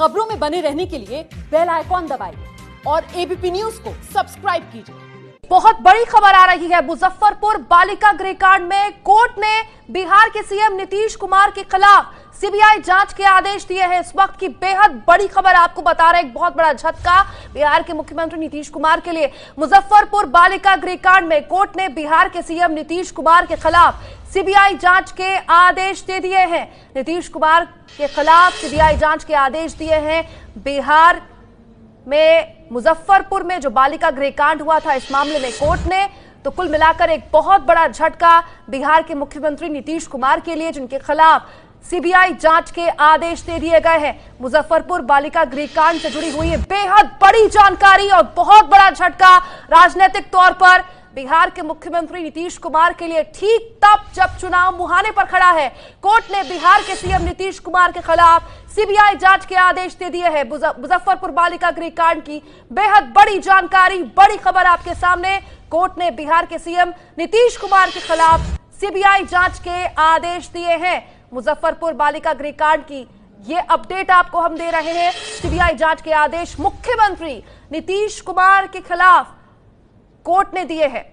खबरों में बने रहने के लिए बेल आइकॉन दबाइए और एबीपी न्यूज को सब्सक्राइब कीजिए बहुत बड़ी खबर आ रही है मुजफ्फरपुर बालिका गृह कांड में कोर्ट ने बिहार के सीएम नीतीश कुमार के खिलाफ सीबीआई जांच के आदेश दिए हैं इस वक्त की बेहद बड़ी खबर आपको बता रहे एक बहुत बड़ा झटका बिहार के मुख्यमंत्री नीतीश कुमार के लिए मुजफ्फरपुर बालिका गृह कांड में कोर्ट ने बिहार के सीएम नीतीश कुमार के खिलाफ सीबीआई जांच के आदेश दे दिए हैं नीतीश कुमार के खिलाफ सीबीआई जांच के आदेश दिए हैं बिहार में मुजफ्फरपुर में जो बालिका गृह कांड हुआ था इस मामले में कोर्ट ने तो कुल मिलाकर एक बहुत बड़ा झटका बिहार के मुख्यमंत्री नीतीश कुमार के लिए जिनके खिलाफ सीबीआई जांच के आदेश दे दिए गए हैं मुजफ्फरपुर बालिका गृह कांड से जुड़ी हुई है बेहद बड़ी जानकारी और बहुत बड़ा झटका राजनीतिक तौर पर बिहार के मुख्यमंत्री नीतीश कुमार के लिए ठीक तब जब चुनाव मुहाने पर खड़ा है कोर्ट ने बिहार के सीएम नीतीश कुमार के खिलाफ सीबीआई जांच के आदेश दे दिए हैं मुजफ्फरपुर बालिका गृह कांड की बेहद बड़ी जानकारी बड़ी खबर आपके सामने कोर्ट ने बिहार के सीएम नीतीश कुमार के खिलाफ सीबीआई जांच के आदेश दिए हैं मुजफ्फरपुर बालिका गृह कांड की ये अपडेट आपको हम दे रहे हैं सीबीआई जांच के आदेश मुख्यमंत्री नीतीश कुमार के खिलाफ कोर्ट ने दिए हैं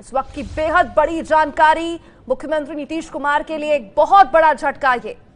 इस वक्त की बेहद बड़ी जानकारी मुख्यमंत्री नीतीश कुमार के लिए एक बहुत बड़ा झटका ये